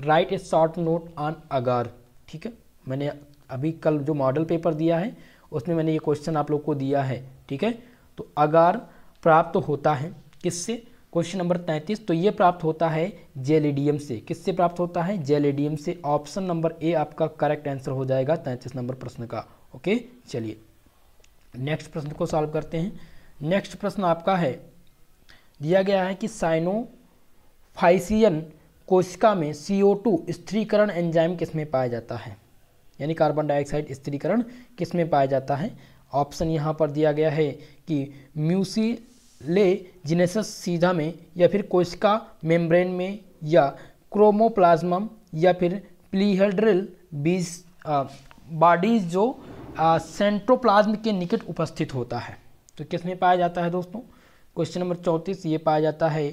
write a short note on agar ठीक है मैंने अभी कल जो मॉडल पेपर दिया है उसमें मैंने ये क्वेश्चन आप लोग को दिया है ठीक है तो अगार प्राप्त होता है किससे क्वेश्चन नंबर तैंतीस तो ये प्राप्त होता है जेलेडियम से किससे प्राप्त होता है जेलेडियम से ऑप्शन नंबर ए आपका करेक्ट आंसर हो जाएगा तैंतीस नंबर प्रश्न का ओके चलिए नेक्स्ट प्रश्न को सॉल्व करते हैं नेक्स्ट प्रश्न आपका है दिया गया है कि साइनोफाइसियन कोशिका में सी ओ टू स्थिरीकरण एंजाइम किस में पाया जाता है यानी कार्बन डाइऑक्साइड स्थिरीकरण किस में पाया जाता है ऑप्शन यहाँ पर दिया गया है कि म्यूसिले जिनेसस सीधा में या फिर कोशिका मेम्ब्रेन में या क्रोमोप्लाज्मम या फिर प्लीहड्रिल बीज बॉडीज जो सेंट्रोप्लाज्म के निकट उपस्थित होता है तो किसमें पाया जाता है दोस्तों क्वेश्चन नंबर चौंतीस ये पाया जाता है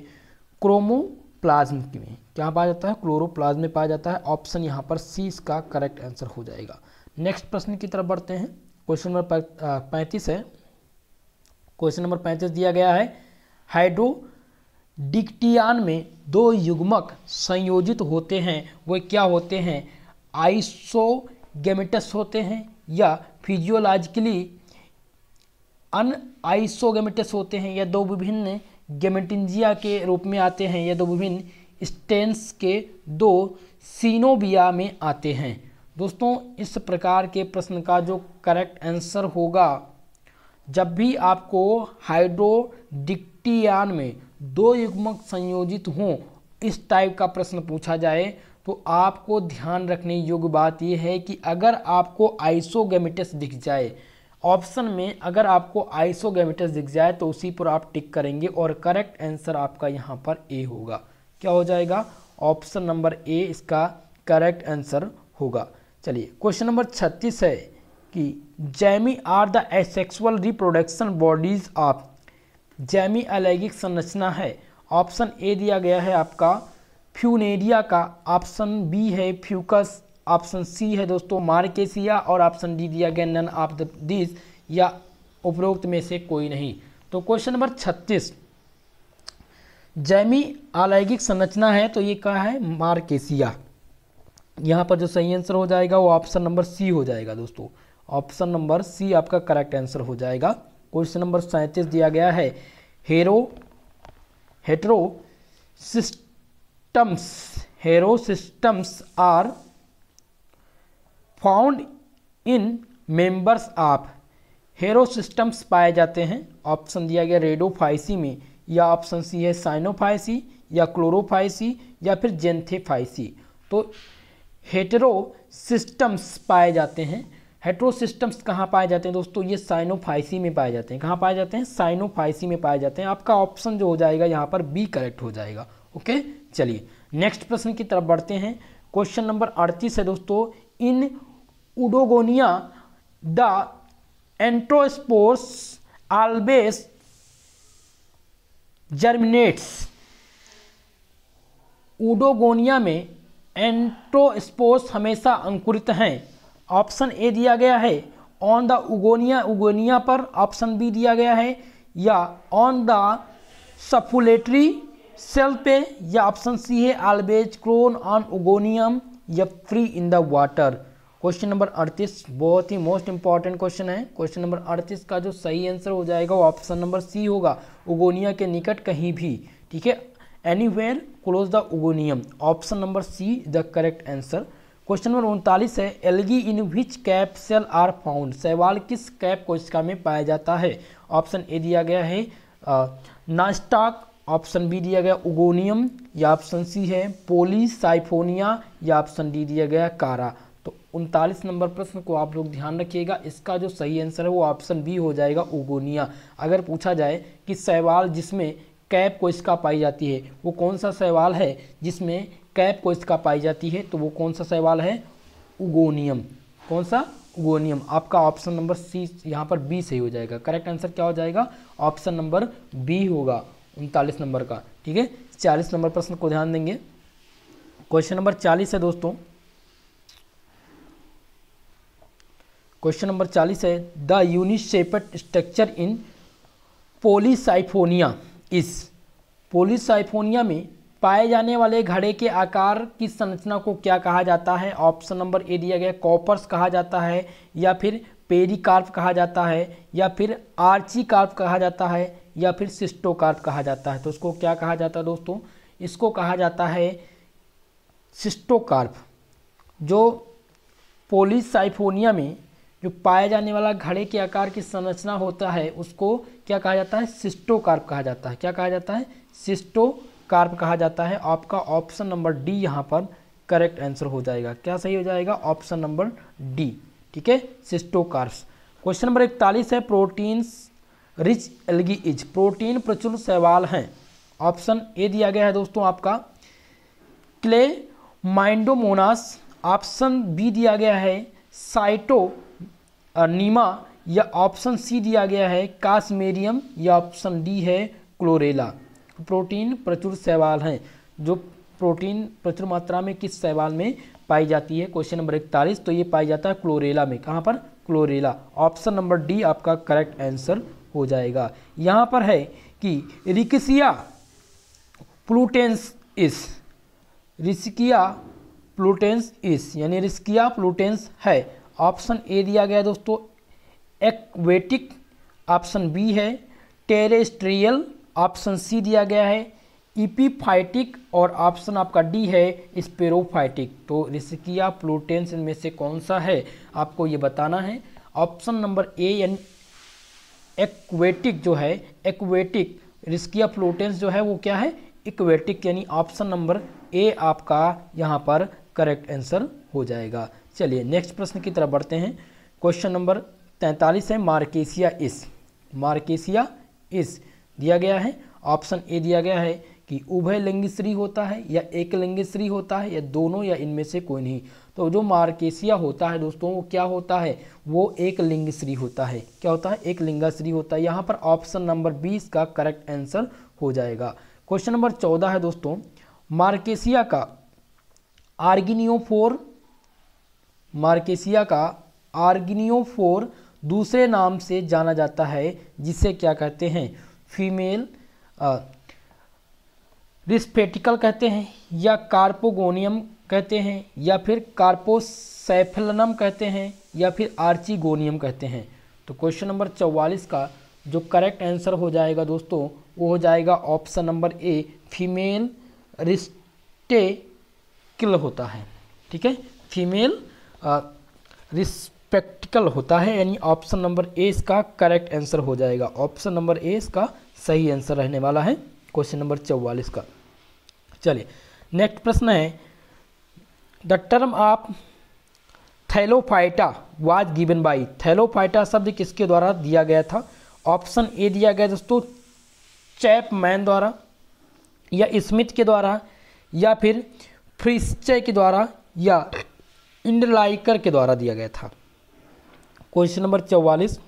क्रोमोप्लाज्म में क्या पाया जाता है क्लोरोप्लाज्म में पाया जाता है ऑप्शन यहाँ पर सी इसका करेक्ट आंसर हो जाएगा नेक्स्ट प्रश्न की तरफ बढ़ते हैं क्वेश्चन नंबर पैंतीस है क्वेश्चन नंबर पैंतीस दिया गया है हाइड्रो डिक्टियान में दो युग्मक संयोजित होते हैं वे क्या होते हैं आइसोगेमेटस होते हैं या फिजियोलॉजिकली अन आइसोगेमेटस होते हैं या दो विभिन्न गेमेटिंजिया के रूप में आते हैं या दो विभिन्न स्टेंस के दो सीनोबिया में आते हैं दोस्तों इस प्रकार के प्रश्न का जो करेक्ट आंसर होगा जब भी आपको हाइड्रोडिक्टियान में दो युग्मक संयोजित हों इस टाइप का प्रश्न पूछा जाए तो आपको ध्यान रखने योग्य बात यह है कि अगर आपको आइसोगेमेटस दिख जाए ऑप्शन में अगर आपको आइसोगेमेटस दिख जाए तो उसी पर आप टिक करेंगे और करेक्ट आंसर आपका यहाँ पर ए होगा क्या हो जाएगा ऑप्शन नंबर ए इसका करेक्ट आंसर होगा चलिए क्वेश्चन नंबर छत्तीस है कि gemmae are the asexual reproduction bodies of gemmae अलैगिक संरचना है ऑप्शन ए दिया गया है आपका फ्यूनेरिया का ऑप्शन बी है फ्यूकस ऑप्शन सी है दोस्तों मार्केसिया और ऑप्शन डी दिया गया नन ऑफ द दिस या उपरोक्त में से कोई नहीं तो क्वेश्चन नंबर छत्तीस जैमी अलैगिक संरचना है तो ये क्या है मार्केसिया यहाँ पर जो सही आंसर हो जाएगा वो ऑप्शन नंबर सी हो जाएगा दोस्तों ऑप्शन नंबर सी आपका करेक्ट आंसर हो जाएगा क्वेश्चन नंबर सैंतीस दिया गया है hero hetero systems hero systems are found in members of hero systems पाए जाते हैं ऑप्शन दिया गया रेडोफाइसी में या ऑप्शन सी है साइनोफाइसी या क्लोरोफाइसी या फिर जेंथेफाइसी तो हेटरो सिस्टम्स पाए जाते हैं सिस्टम्स कहाँ पाए जाते हैं दोस्तों ये साइनोफाइसी में पाए जाते हैं कहाँ पाए जाते हैं साइनोफाइसी में पाए जाते हैं आपका ऑप्शन जो हो जाएगा यहाँ पर बी करेक्ट हो जाएगा ओके चलिए नेक्स्ट प्रश्न की तरफ बढ़ते हैं क्वेश्चन नंबर अड़तीस है दोस्तों in oedogonium the androspores always germinates oedogonium में एंट्रोस्पोर्स हमेशा अंकुरित हैं ऑप्शन ए दिया गया है ऑन द उगोनिया उगोनिया पर ऑप्शन बी दिया गया है या ऑन द सफुलेटरी सेल पे या ऑप्शन सी है आलबेज क्रोन ऑन उगोनियम या free in the water question number अड़तीस बहुत ही मोस्ट इंपॉर्टेंट क्वेश्चन है क्वेश्चन नंबर अड़तीस का जो सही आंसर हो जाएगा वो ऑप्शन नंबर सी होगा उगोनिया के निकट कहीं भी ठीक है anywhere close the oogonium option number C the correct answer question number उनतालीस है algae in which cap cell are found सहवाल किस कैप कोशिका में पाया जाता है ऑप्शन ए दिया गया है नास्टाक ऑप्शन बी दिया गया उगोनियम या ऑप्शन सी है पोलिसाइफोनिया या ऑप्शन डी दिया गया कारा तो उनतालीस नंबर प्रश्न को आप लोग ध्यान रखिएगा इसका जो सही आंसर है वो ऑप्शन बी हो जाएगा ओगोनिया अगर पूछा जाए कि सहवाल जिसमें कैप को इसका पाई जाती है वो कौन सा सहवाल है जिसमें कैप को इसका पाई जाती है तो वो कौन सा सवाल है उगोनियम कौन सा उगोनियम आपका ऑप्शन नंबर सी यहाँ पर बी सही हो जाएगा करेक्ट आंसर क्या हो जाएगा ऑप्शन नंबर बी होगा उनतालीस नंबर का ठीक है चालीस नंबर प्रश्न को ध्यान देंगे क्वेश्चन नंबर चालीस है दोस्तों क्वेश्चन नंबर चालीस है the unishaped structure in polysiphonia is polysiphonia में पाए जाने वाले घड़े के आकार की संरचना को क्या कहा जाता है ऑप्शन नंबर ए दिया गया कॉपर्स कहा जाता है या फिर पेरिकार्प कहा जाता है या फिर आर्ची कार्प कहा जाता है या फिर सिस्टोकार्प कहा जाता है तो उसको क्या कहा जाता है दोस्तों इसको कहा जाता है सिस्टोकार्प जो पोलिसाइफोनिया में जो पाया जाने वाला घड़े के आकार की संरचना होता है उसको क्या कहा जाता है सिस्टोकार्प कहा जाता है क्या कहा जाता है सिस्टोकार्प कहा जाता है आपका ऑप्शन नंबर डी यहाँ पर करेक्ट आंसर हो जाएगा क्या सही हो जाएगा ऑप्शन नंबर डी ठीक है सिस्टोकार्प्स क्वेश्चन नंबर इकतालीस है proteins rich algae is protein प्रचुर सवाल हैं ऑप्शन ए दिया गया है दोस्तों आपका क्ले माइंडोमोनास ऑप्शन बी दिया गया है साइटो नीमा या ऑप्शन सी दिया गया है काश्मेरियम या ऑप्शन डी है क्लोरेला प्रोटीन प्रचुर सवाल हैं जो प्रोटीन प्रचुर मात्रा में किस सवाल में पाई जाती है क्वेश्चन नंबर इकतालीस तो ये पाया जाता है क्लोरेला में कहाँ पर क्लोरेला ऑप्शन नंबर डी आपका करेक्ट आंसर हो जाएगा यहाँ पर है कि रिकसिया प्लूटेंस इस रिस्किया प्लूटेंस इस यानी रिस्किया प्लूटेंस है ऑप्शन ए दिया गया दोस्तों एक्वेटिक ऑप्शन बी है टेरेस्ट्रियल ऑप्शन सी दिया गया है इपीफाइटिक और ऑप्शन आपका डी है स्पेरोफाइटिक तो रिस्किया प्लूटेंस इनमें से कौन सा है आपको ये बताना है option number A an aquatic जो है एक्वेटिक रिस्किया प्लूटेंस जो है वो क्या है इक्वेटिक यानी ऑप्शन नंबर ए आपका यहाँ पर करेक्ट आंसर हो जाएगा चलिए नेक्स्ट प्रश्न की तरफ बढ़ते हैं क्वेश्चन नंबर तैंतालीस है मार्केशिया इस मार्केशिया इस दिया गया है ऑप्शन ए दिया गया है कि उभय लिंगश्री होता है या एक लिंगश्री होता है या दोनों या इनमें से कोई नहीं तो जो मार्केशिया होता है दोस्तों वो क्या होता है वो एक लिंगश्री होता है क्या होता है एक लिंगाश्री होता है यहाँ पर ऑप्शन नंबर बीस का करेक्ट आंसर हो जाएगा क्वेश्चन नंबर चौदह है दोस्तों मार्केशिया का आर्गिनियोफोर मार्केसिया का आर्गनियोफोर दूसरे नाम से जाना जाता है जिसे क्या कहते हैं फीमेल रिस्पेटिकल कहते हैं या कार्पोगोनियम कहते हैं या फिर कार्पोसेफलनम कहते हैं या फिर आर्चीगोनियम कहते हैं तो क्वेश्चन नंबर चौवालीस का जो करेक्ट आंसर हो जाएगा दोस्तों वो हो जाएगा option number A female receptacle होता है ठीक है फीमेल रिस्पेक्टिकल होता है यानी ऑप्शन नंबर ए इसका करेक्ट आंसर हो जाएगा ऑप्शन नंबर ए इसका सही आंसर रहने वाला है क्वेश्चन नंबर चौवालीस का चलिए नेक्स्ट प्रश्न है the term of thallophyta was given by thallophyta शब्द किसके द्वारा दिया गया था ऑप्शन ए दिया गया दोस्तों चैपमैन द्वारा या स्मिथ के द्वारा या फिर फ्रिस्चे के द्वारा या इंडलाइकर के द्वारा दिया गया था क्वेश्चन नंबर चौवालीस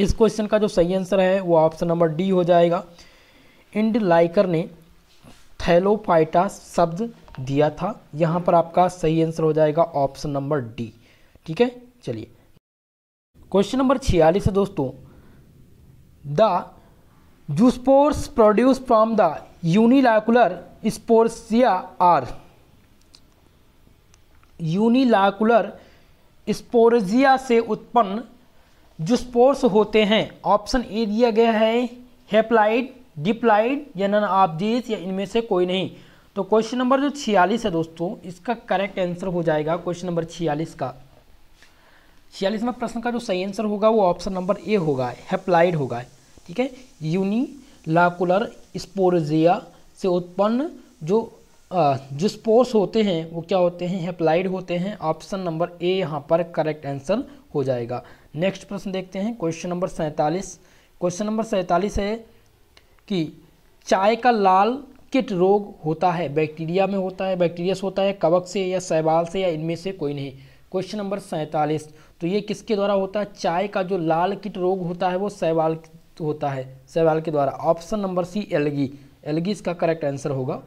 इस क्वेश्चन का जो सही आंसर है वो ऑप्शन नंबर डी हो जाएगा इंड लाइकर ने थैलोफाइटा शब्द दिया था यहाँ पर आपका सही आंसर हो जाएगा ऑप्शन नंबर डी ठीक है चलिए क्वेश्चन नंबर छियालीस है दोस्तों the zoospores produce from the unilocular sporangia are unilocular sporangia से उत्पन्न जो स्पोर्स होते हैं ऑप्शन ए दिया गया है हेप्लाइड डिप्लाइड या नन आपदेश या इनमें से कोई नहीं तो क्वेश्चन नंबर जो छियालीस है दोस्तों इसका करेक्ट आंसर हो जाएगा क्वेश्चन नंबर छियालीस का में प्रश्न का जो सही आंसर होगा वो ऑप्शन नंबर ए होगा हेप्लाइड होगा ठीक है यूनिलाकुलर स्पोरजिया से उत्पन्न जो जो स्पोर्स होते हैं वो क्या होते हैं अप्लाइड होते हैं ऑप्शन नंबर ए यहाँ पर करेक्ट आंसर हो जाएगा नेक्स्ट प्रश्न देखते हैं क्वेश्चन नंबर सैंतालीस क्वेश्चन नंबर सैंतालीस है कि चाय का लाल किट रोग होता है बैक्टीरिया में होता है बैक्टीरिया से होता है कवक से या सैवाल से या इनमें से कोई नहीं क्वेश्चन नंबर सैंतालीस तो ये किसके द्वारा होता है चाय का जो लाल किट रोग होता है वो सैवाल होता है सहवाल के द्वारा option number C algae algae इसका करेक्ट आंसर होगा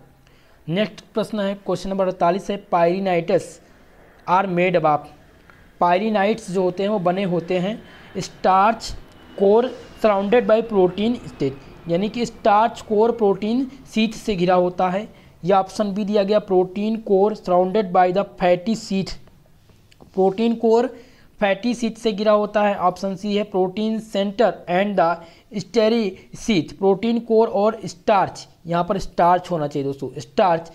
नेक्स्ट प्रश्न है क्वेश्चन नंबर अड़तालीस है pyrenoids are made up pyrenoids जो होते हैं वो बने होते हैं starch core surrounded by protein state यानी कि स्टार्च कोर प्रोटीन सीथ से घिरा होता है या ऑप्शन भी दिया गया protein core surrounded by the fatty sheath protein core fatty sheet से गिरा होता है ऑप्शन सी है protein center and the starry sheath protein core और स्टार्च यहाँ पर स्टार्च होना चाहिए दोस्तों स्टार्च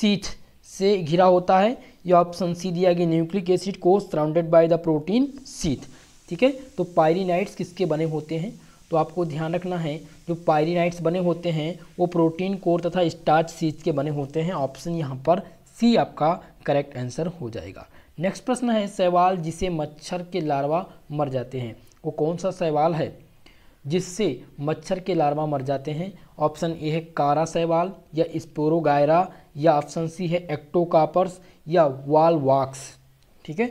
सीथ से घिरा होता है यह ऑप्शन सी दिया गया न्यूक्लिक एसिड को surrounded by the protein sheath ठीक है तो पायरीनाइट्स किसके बने होते हैं तो आपको ध्यान रखना है जो पायरीनाइट्स बने होते हैं वो प्रोटीन कोर तथा स्टार्च सीथ के बने होते हैं ऑप्शन यहाँ पर सी आपका करेक्ट आंसर हो जाएगा नेक्स्ट प्रश्न है सवाल जिसे मच्छर के लार्वा मर जाते हैं वो कौन सा सवाल है जिससे मच्छर के लार्वा मर जाते हैं ऑप्शन ए है कारा सवाल या स्पोरोगायरा या ऑप्शन सी है एक्टोकापर्स या वाल वाक्स ठीक है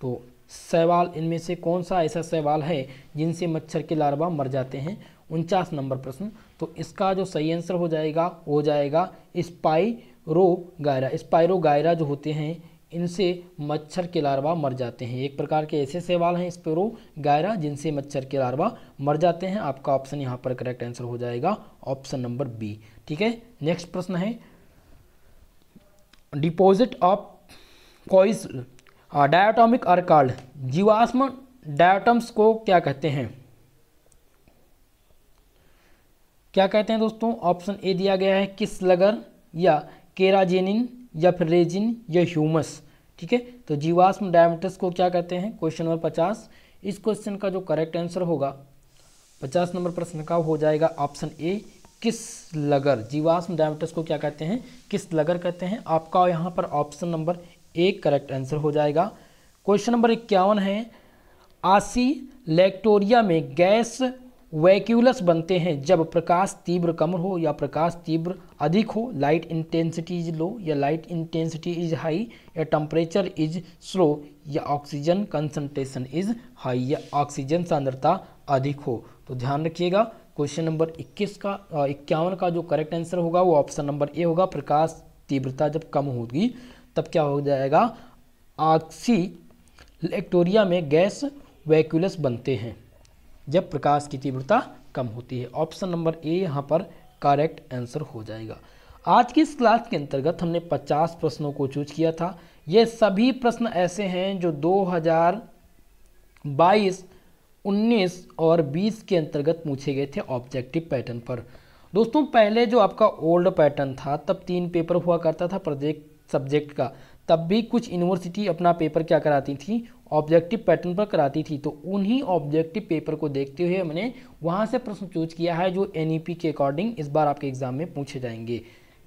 तो सवाल इनमें से कौन सा ऐसा सवाल है जिनसे मच्छर के लार्वा मर जाते हैं उनचास नंबर प्रश्न तो इसका जो सही आंसर हो जाएगा हो जाएगा स्पाइरोगायरा स्पाइरोगायरा जो होते हैं इनसे मच्छर के लार्वा मर जाते हैं एक प्रकार के ऐसे सवाल हैं स्पेरो गायरा जिनसे मच्छर के लार्वा मर जाते हैं आपका ऑप्शन यहाँ पर करेक्ट आंसर हो जाएगा ऑप्शन नंबर बी ठीक है नेक्स्ट प्रश्न है डिपोजिट ऑफ कॉइस डायाटॉमिक अर्कार्ड जीवाश्म डायाटम्स को क्या कहते हैं क्या कहते हैं दोस्तों ऑप्शन ए दिया गया है किस लगर या केराजेनिन या फिर रेजिन या ह्यूमस ठीक है तो जीवाश्म डायमीटर्स को क्या कहते हैं क्वेश्चन नंबर पचास इस क्वेश्चन का जो करेक्ट आंसर होगा पचास नंबर प्रश्न का हो जाएगा ऑप्शन ए किस लगर जीवाश्म डायमीटर्स को क्या कहते हैं किस लगर कहते हैं आपका यहाँ पर option number A correct answer हो जाएगा क्वेश्चन नंबर इक्यावन है आसी लेक्टोरिया में गैस वैक्यूलस बनते हैं जब प्रकाश तीव्र कम हो या प्रकाश तीव्र अधिक हो लाइट इंटेंसिटी इज लो या लाइट इंटेंसिटी इज हाई या टेम्परेचर इज स्लो या ऑक्सीजन कंसनट्रेशन इज हाई या ऑक्सीजन सांद्रता अधिक हो तो ध्यान रखिएगा क्वेश्चन नंबर 21 का इक्यावन का जो करेक्ट आंसर होगा वो ऑप्शन नंबर ए होगा प्रकाश तीव्रता जब कम होगी तब क्या हो जाएगा ऑक्सी लेक्टोरिया में गैस वैक्यूलस बनते हैं जब प्रकाश की तीव्रता कम होती है ऑप्शन नंबर ए यहाँ पर करेक्ट आंसर हो जाएगा आज की इस क्लास के अंतर्गत हमने 50 प्रश्नों को चूज किया था ये सभी प्रश्न ऐसे हैं जो 2022, 19 और 20 के अंतर्गत पूछे गए थे ऑब्जेक्टिव पैटर्न पर दोस्तों पहले जो आपका ओल्ड पैटर्न था तब तीन पेपर हुआ करता था प्रोजेक्ट सब्जेक्ट का तब भी कुछ यूनिवर्सिटी अपना पेपर क्या कराती थी ऑब्जेक्टिव पैटर्न पर कराती थी तो उन्हीं ऑब्जेक्टिव पेपर को देखते हुए हमने वहाँ से प्रश्न चूज किया है जो एन e के अकॉर्डिंग इस बार आपके एग्ज़ाम में पूछे जाएंगे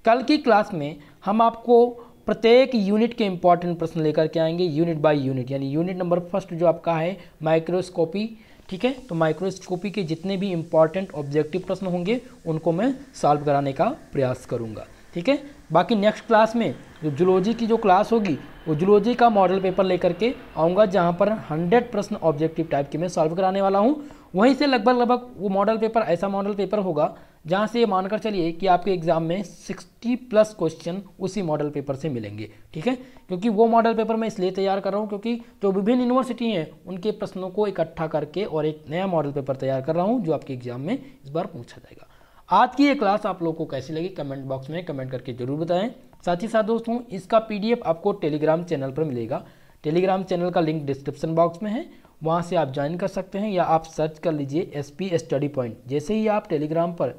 कल की क्लास में हम आपको प्रत्येक यूनिट के इंपॉर्टेंट प्रश्न लेकर के आएंगे यूनिट बाय यूनिट यानी यूनिट नंबर फर्स्ट जो आपका है माइक्रोस्कोपी ठीक है तो माइक्रोस्कोपी के जितने भी इंपॉर्टेंट ऑब्जेक्टिव प्रश्न होंगे उनको मैं सॉल्व कराने का प्रयास करूँगा ठीक है बाकी नेक्स्ट क्लास में जो जुलॉजी की जो क्लास होगी वो जुलॉजी का मॉडल पेपर लेकर के आऊँगा जहाँ पर हंड्रेड प्रश्न ऑब्जेक्टिव टाइप के मैं सॉल्व कराने वाला हूँ वहीं से लगभग लगभग वो मॉडल पेपर ऐसा मॉडल पेपर होगा जहाँ से ये मानकर चलिए कि आपके एग्जाम में 60 प्लस क्वेश्चन उसी मॉडल पेपर से मिलेंगे ठीक है क्योंकि वो मॉडल पेपर मैं इसलिए तैयार कर रहा हूँ क्योंकि जो विभिन्न यूनिवर्सिटी हैं उनके प्रश्नों को इकट्ठा करके और एक नया मॉडल पेपर तैयार कर रहा हूँ जो आपके एग्जाम में इस बार पूछा जाएगा आज की ये क्लास आप लोगों को कैसी लगी कमेंट बॉक्स में कमेंट करके जरूर बताएं साथ ही साथ दोस्तों इसका पीडीएफ आपको टेलीग्राम चैनल पर मिलेगा टेलीग्राम चैनल का लिंक डिस्क्रिप्शन बॉक्स में है वहाँ से आप ज्वाइन कर सकते हैं या आप सर्च कर लीजिए एस पी स्टडी पॉइंट जैसे ही आप टेलीग्राम पर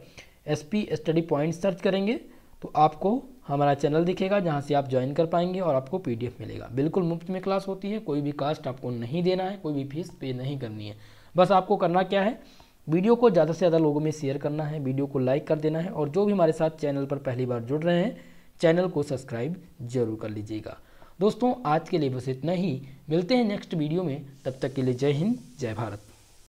S P study point search करेंगे तो आपको हमारा चैनल दिखेगा जहाँ से आप ज्वाइन कर पाएंगे और आपको पीडीएफ मिलेगा बिल्कुल मुफ्त में क्लास होती है कोई भी कास्ट आपको नहीं देना है कोई भी फीस पे नहीं करनी है बस आपको करना क्या है वीडियो को ज़्यादा से ज़्यादा लोगों में शेयर करना है वीडियो को लाइक कर देना है और जो भी हमारे साथ चैनल पर पहली बार जुड़ रहे हैं चैनल को सब्सक्राइब जरूर कर लीजिएगा दोस्तों आज के लिए बस इतना ही मिलते हैं नेक्स्ट वीडियो में तब तक के लिए जय हिंद जय भारत